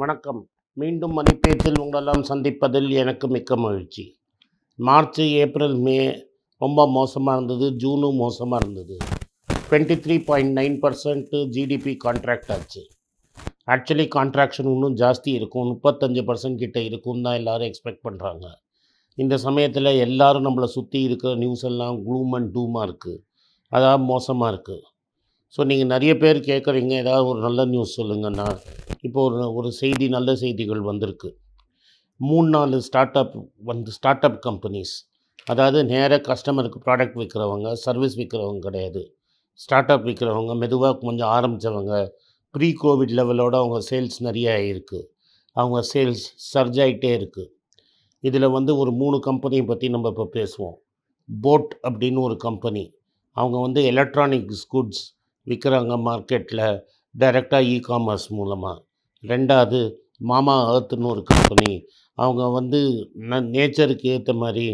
வணக்கம் மீண்டும் மணிப்பேச்சில் உங்களெல்லாம் சந்திப்பதில் எனக்கு மிக்க மகிழ்ச்சி மார்ச் ஏப்ரல் மே ரொம்ப மோசமாக இருந்தது ஜூனும் மோசமாக இருந்தது twenty three point nine percent GDP contract ஆச்சு ஆக்சுவலி கான்ட்ராக்ஷன் இன்னும் ஜாஸ்தி இருக்கும் முப்பத்தஞ்சு பர்சன்ட் கிட்டே இருக்கும் தான் எல்லோரும் எக்ஸ்பெக்ட் பண்ணுறாங்க இந்த சமயத்தில் எல்லோரும் நம்மளை சுற்றி இருக்கிற நியூஸ் எல்லாம் க்ளூம் அண்ட் டூமாக இருக்குது அதாவது மோசமாக இருக்குது ஸோ நீங்கள் நிறைய பேர் கேட்குறீங்க ஏதாவது ஒரு நல்ல நியூஸ் சொல்லுங்கன்னா இப்போ ஒரு ஒரு செய்தி நல்ல செய்திகள் வந்திருக்கு மூணு நாலு ஸ்டார்ட் அப் வந்து ஸ்டார்ட் அப் கம்பெனிஸ் அதாவது நேராக கஸ்டமருக்கு ப்ராடக்ட் விற்கிறவங்க சர்வீஸ் விற்கிறவங்க கிடையாது ஸ்டார்ட் அப் விற்கிறவங்க மெதுவாக கொஞ்சம் ஆரம்பித்தவங்க ப்ரீ கோவிட் லெவலோட அவங்க சேல்ஸ் நிறைய ஆகிருக்கு அவங்க சேல்ஸ் சர்ஜ் ஆகிட்டே இருக்குது இதில் வந்து ஒரு மூணு கம்பெனியை பற்றி நம்ம இப்போ பேசுவோம் போட் அப்படின்னு ஒரு கம்பெனி அவங்க வந்து எலக்ட்ரானிக்ஸ் குட்ஸ் விற்கிறாங்க மார்க்கெட்டில் டைரெக்டாக இ காமர்ஸ் மூலமாக ரெண்டாவது மாமா அர்த்துன்னு ஒரு கம்பெனி அவங்க வந்து ந நேச்சருக்கு ஏற்ற மாதிரி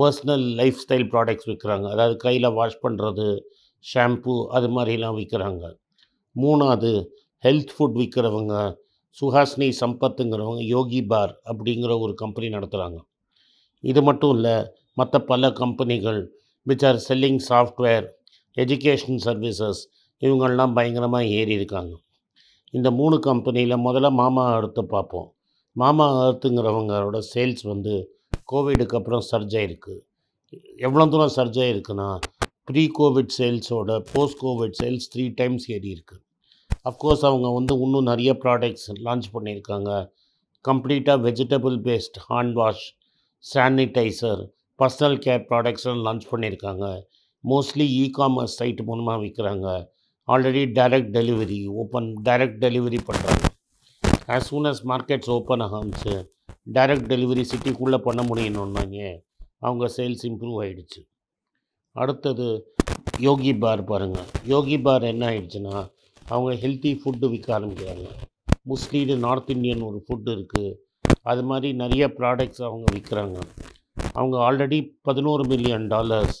பர்சனல் லைஃப் ஸ்டைல் ப்ராடக்ட்ஸ் விற்கிறாங்க அதாவது கையில் வாஷ் பண்ணுறது ஷாம்பு அது மாதிரிலாம் விற்கிறாங்க மூணாவது ஹெல்த் ஃபுட் விற்கிறவங்க சுஹாஸ்னி சம்பத்துங்கிறவங்க யோகி பார் அப்படிங்கிற ஒரு கம்பெனி நடத்துகிறாங்க இது மட்டும் இல்லை மற்ற பல கம்பெனிகள் which are selling software education services இவங்கள்லாம் பயங்கரமாக ஏறி இருக்காங்க இந்த மூணு கம்பெனியில் முதல்ல மாமா அர்த்து பார்ப்போம் மாமா அர்த்துங்கிறவங்களோட சேல்ஸ் வந்து கோவிடுக்கு அப்புறம் சர்ஜ் ஆகிருக்கு எவ்வளோ தூரம் சர்ஜ் ஆகிருக்குன்னா ப்ரீ கோவிட் சேல்ஸோட post COVID sales three times ஏறி இருக்கு அஃப்கோர்ஸ் அவங்க வந்து இன்னும் நிறைய ப்ராடக்ட்ஸ் லான்ச் பண்ணியிருக்காங்க கம்ப்ளீட்டாக vegetable paste hand wash sanitizer personal care ப்ராடக்ட்ஸ்லாம் லான்ச் பண்ணியிருக்காங்க மோஸ்ட்லி இ காமர்ஸ் சைட் மூலமாக விற்கிறாங்க already direct delivery open direct delivery பண்ணுறாங்க as soon as markets open ஆகாமிச்சு டைரக்ட் டெலிவரி சிட்டிக்குள்ளே பண்ண முடியணுன்னாங்க அவங்க சேல்ஸ் இம்ப்ரூவ் ஆகிடுச்சு அடுத்தது யோகி பார் பாருங்கள் யோகி பார் என்ன ஆகிடுச்சுன்னா அவங்க ஹெல்த்தி ஃபுட்டு விற்க ஆரம்பிக்கிறாங்க மோஸ்ட்லி இது நார்த் இந்தியன் ஒரு ஃபுட்டு இருக்குது அது மாதிரி நிறைய ப்ராடக்ட்ஸ் அவங்க விற்கிறாங்க அவங்க ஆல்ரெடி பதினோரு மில்லியன் டாலர்ஸ்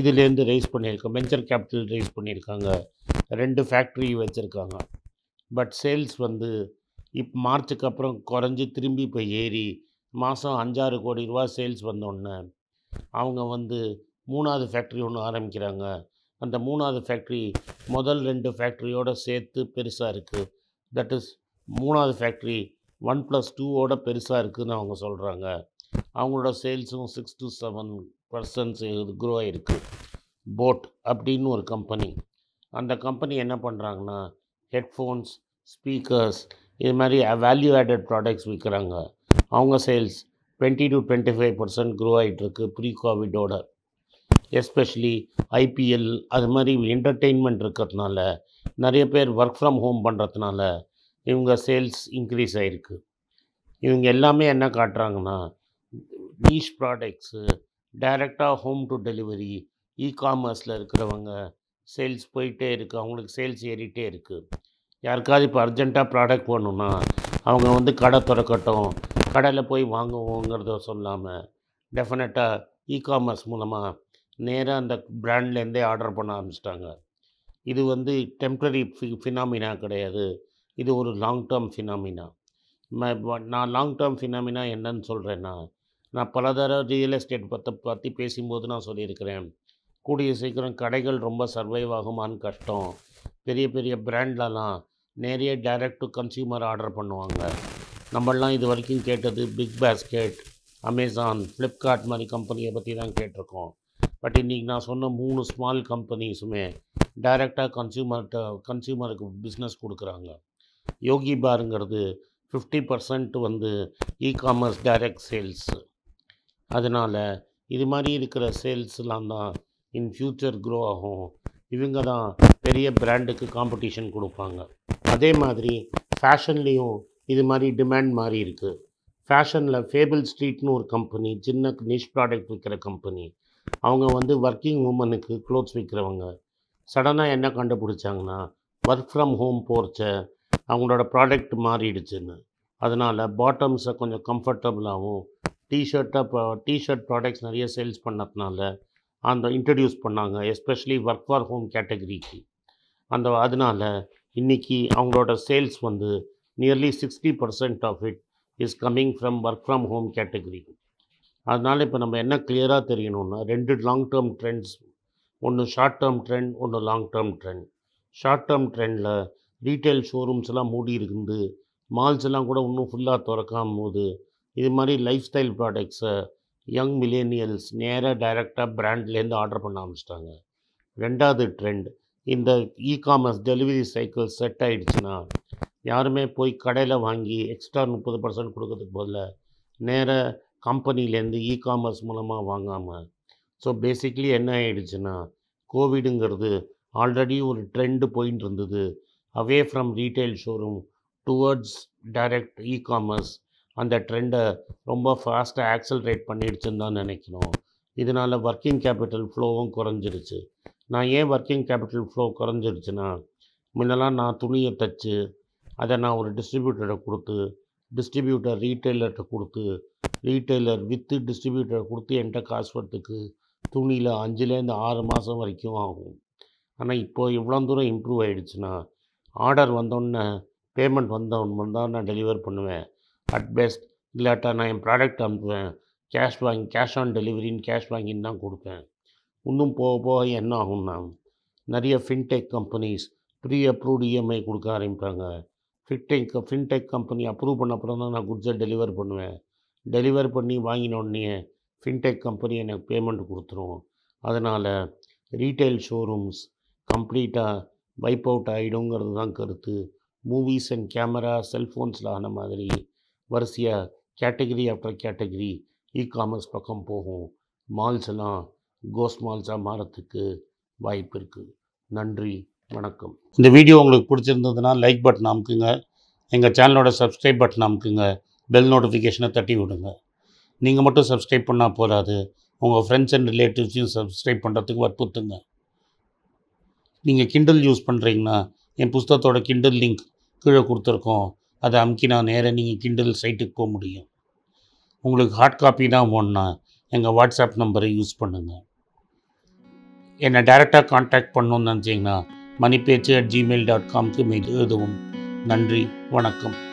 இதுலேருந்து ரைஸ் பண்ணியிருக்கோம் வெஞ்சர் கேபிட்டல் ரைஸ் பண்ணியிருக்காங்க ரெண்டு ஃபேக்ட்ரி வச்சுருக்காங்க பட் சேல்ஸ் வந்து இப்போ மார்ச்சுக்கு அப்புறம் குறைஞ்சி திரும்பி இப்போ ஏறி மாதம் அஞ்சாறு கோடி ரூபா சேல்ஸ் வந்தோடனே அவங்க வந்து மூணாவது ஃபேக்ட்ரி ஒன்று ஆரம்பிக்கிறாங்க அந்த மூணாவது ஃபேக்ட்ரி முதல் ரெண்டு ஃபேக்ட்ரியோடு சேர்த்து பெருசாக இருக்குது தட் இஸ் மூணாவது ஃபேக்ட்ரி ஒன் ப்ளஸ் டூவோட பெருசாக இருக்குதுன்னு அவங்க சொல்கிறாங்க அவங்களோட சேல்ஸும் six to seven persons grow ஆகிருக்கு போட் அப்படின்னு ஒரு கம்பெனி அந்த கம்பெனி என்ன பண்ணுறாங்கன்னா ஹெட்ஃபோன்ஸ் ஸ்பீக்கர்ஸ் இது மாதிரி வேல்யூ ஆடட் ப்ராடக்ட்ஸ் விற்கிறாங்க அவங்க sales twenty two twenty five percent grow ஆகிட்டுருக்கு ப்ரீ கோவிடோட எஸ்பெஷலி ஐபிஎல் அது மாதிரி என்டர்டெயின்மெண்ட் இருக்கிறதுனால நிறைய பேர் ஒர்க் ஃப்ரம் ஹோம் பண்ணுறதுனால இவங்க சேல்ஸ் இன்க்ரீஸ் ஆகிருக்கு இவங்க எல்லாமே என்ன காட்டுறாங்கன்னா நீஷ் ப்ராடக்ட்ஸு டைரெக்டாக ஹோம் டு டெலிவரி இ காமர்ஸில் இருக்கிறவங்க சேல்ஸ் போயிட்டே இருக்குது அவங்களுக்கு சேல்ஸ் ஏறிட்டே இருக்குது யாருக்காவது இப்போ அர்ஜெண்ட்டாக ப்ராடக்ட் போகணுன்னா அவங்க வந்து கடை திறக்கட்டும் கடையில் போய் வாங்குவோங்கிறத சொல்லாமல் டெஃபினட்டாக இ காமர்ஸ் மூலமாக நேராக அந்த ப்ராண்ட்லேருந்தே ஆர்டர் பண்ண ஆரம்பிச்சிட்டாங்க இது வந்து டெம்ப்ரரி ஃபி ஃபினாமினா கிடையாது இது ஒரு லாங் டேர்ம் ஃபினாமினா நான் லாங் டேர்ம் ஃபினாமினா என்னன்னு சொல்கிறேன்னா நான் தர ரியல் எஸ்டேட் பற்ற பற்றி பேசும்போது நான் சொல்லியிருக்கிறேன் கூடிய சீக்கிரம் கடைகள் ரொம்ப சர்வைவ் ஆகுமான்னு கஷ்டம் பெரிய பெரிய பிராண்ட்லலாம் நிறைய டைரக்ட் டு கன்சியூமர் ஆர்டர் பண்ணுவாங்க நம்மளாம் இது வரைக்கும் கேட்டது பிக் பேஸ்கெட் அமேசான் ஃப்ளிப்கார்ட் மாதிரி கம்பெனியை பற்றி தான் கேட்டிருக்கோம் பட் இன்றைக்கி நான் சொன்ன மூணு ஸ்மால் கம்பெனிஸுமே டைரெக்டாக கன்சியூமர்கிட்ட கன்சியூமருக்கு பிஸ்னஸ் கொடுக்குறாங்க யோகி பாருங்கிறது ஃபிஃப்டி பர்சன்ட் வந்து இ காமர்ஸ் டைரக்ட் சேல்ஸு அதனால் இது மாதிரி இருக்கிற சேல்ஸ்லாம் தான் இன் ஃப்யூச்சர் க்ரோ ஆகும் இவங்க தான் பெரிய பிராண்டுக்கு காம்படிஷன் கொடுப்பாங்க அதே மாதிரி ஃபேஷன்லேயும் இது மாதிரி டிமாண்ட் மாதிரி இருக்குது ஃபேஷனில் ஃபேபிள் ஸ்ட்ரீட்னு ஒரு கம்பெனி சின்ன நிஷ் ப்ராடக்ட் விற்கிற கம்பெனி அவங்க வந்து ஒர்க்கிங் உமனுக்கு க்ளோத்ஸ் விற்கிறவங்க சடனாக என்ன கண்டுபிடிச்சாங்கன்னா ஒர்க் ஃப்ரம் ஹோம் போர்ச்ச அவங்களோட ப்ராடக்ட் மாறிடுச்சுன்னு அதனால் பாட்டம்ஸை கொஞ்சம் கம்ஃபர்டபுளாகவும் டிஷர்ட்டாக டிஷர்ட் ப்ராடக்ட்ஸ் நிறைய சேல்ஸ் பண்ணதுனால அந்த இன்ட்ரடியூஸ் பண்ணாங்க எஸ்பெஷலி ஒர்க் ஃபார் ஹோம் கேட்டகரிக்கு அந்த அதனால் இன்றைக்கி அவங்களோட சேல்ஸ் வந்து nearly sixty percent of it is coming from work from home category அதனால் இப்போ நம்ம என்ன கிளியராக தெரியணும்னா ரெண்டு லாங் டேர்ம் ட்ரெண்ட்ஸ் ஒன்று ஷார்ட் டேர்ம் ட்ரெண்ட் ஒன்று long term trend short term ட்ரெண்டில் ரீட்டைல் ஷோரூம்ஸ் எல்லாம் மூடி இருக்குது மால்ஸ் எல்லாம் கூட இன்னும் ஃபுல்லாக திறக்காம போது இது மாதிரி லைஃப் ஸ்டைல் ப்ராடக்ட்ஸை யங் மில்லேனியல்ஸ் நேராக டைரெக்டாக ப்ராண்ட்லேருந்து ஆர்டர் பண்ண ஆரம்பிச்சிட்டாங்க ரெண்டாவது ட்ரெண்ட் இந்த e commerce delivery cycle set ஆகிடுச்சுன்னா யாருமே போய் கடையில் வாங்கி எக்ஸ்ட்ரா முப்பது பர்சன்ட் கொடுக்கறதுக்கு பதில் நேராக கம்பெனிலேருந்து இ காமர்ஸ் மூலமாக வாங்காமல் ஸோ பேசிக்லி என்ன ஆகிடுச்சுன்னா கோவிடுங்கிறது ஆல்ரெடி ஒரு ட்ரெண்டு போயின்னு இருந்தது away from retail showroom towards direct e commerce அந்த ட்ரெண்டை ரொம்ப ஃபாஸ்ட்டாக ஆக்சலரேட் பண்ணிடுச்சுன்னு தான் நினைக்கணும் இதனால் ஒர்க்கிங் கேபிட்டல் ஃப்ளோவும் குறைஞ்சிருச்சு நான் ஏன் ஒர்க்கிங் கேபிட்டல் ஃப்ளோ குறைஞ்சிருச்சுன்னா முன்னெல்லாம் நான் துணியை தைச்சு அதை நான் ஒரு டிஸ்ட்ரிபியூட்டரை கொடுத்து டிஸ்ட்ரிபியூட்டர் ரீட்டைலர்கிட்ட கொடுத்து ரீட்டைலர் வித்து டிஸ்ட்ரிபியூட்டரை கொடுத்து என்கிட்ட காசு வரத்துக்கு துணியில் அஞ்சுலேருந்து ஆறு மாதம் வரைக்கும் ஆகும் ஆனால் இப்போது இவ்வளோ தூரம் இம்ப்ரூவ் ஆகிடுச்சுன்னா ஆர்டர் வந்தோடனே பேமெண்ட் வந்தவன் தான் நான் டெலிவர் பண்ணுவேன் அட் பெஸ்ட் இல்லாட்டா நான் என் ப்ராடக்ட் அனுப்புவேன் கேஷ் வாங்கி கேஷ் ஆன் டெலிவரின்னு கேஷ் வாங்கின்னு தான் கொடுப்பேன் இன்னும் போக போக என்ன ஆகும்னா நிறைய fintech companies pre approved EMI கொடுக்க ஆரம்பிப்பாங்க ஃபிட்டெக் ஃபின்டெக் கம்பெனி அப்ரூவ் பண்ண அப்புறம் தான் நான் குட்ஸை டெலிவர் பண்ணுவேன் டெலிவர் பண்ணி வாங்கின உடனே ஃபின்டெக் கம்பெனி எனக்கு பேமெண்ட் கொடுத்துரும் அதனால் ரீட்டைல் ஷோரூம்ஸ் கம்ப்ளீட்டாக வைப் அவுட் ஆகிடுங்கிறது தான் கருத்து மூவிஸ் அண்ட் கேமரா செல்ஃபோன்ஸில் ஆன மாதிரி வரிசையாக category after category e commerce பக்கம் போகும் மால்ஸ் எல்லாம் கோஸ் மால்ஸாக மாறத்துக்கு வாய்ப்பு இருக்குது நன்றி வணக்கம் இந்த வீடியோ உங்களுக்கு பிடிச்சிருந்ததுன்னா லைக் பட்டன் அமுக்குங்க எங்கள் சேனலோட சப்ஸ்கிரைப் பட்டன் அமுக்குங்க பெல் நோட்டிஃபிகேஷனை தட்டி விடுங்க நீங்கள் மட்டும் சப்ஸ்கிரைப் பண்ணால் போதாது உங்கள் ஃப்ரெண்ட்ஸ் அண்ட் ரிலேட்டிவ்ஸையும் சப்ஸ்கிரைப் பண்ணுறதுக்கு வற்புறுத்துங்க நீங்கள் கிண்டில் யூஸ் பண்ணுறீங்கன்னா என் புஸ்தகத்தோட கிண்டில் லிங்க் கீழே கொடுத்துருக்கோம் அதை அமுக்கினா நேராக நீங்கள் கிண்டல் சைட்டுக்கு போக முடியும் உங்களுக்கு ஹார்ட் காப்பி தான் ஒன்றா எங்கள் வாட்ஸ்அப் நம்பரை யூஸ் பண்ணுங்கள் என்னை டைரெக்டாக காண்டாக்ட் பண்ணணும்னு நினச்சிங்கன்னா பேச்சு அட் ஜிமெயில் டாட் காம்க்கு மெயில் எழுதவும் நன்றி வணக்கம்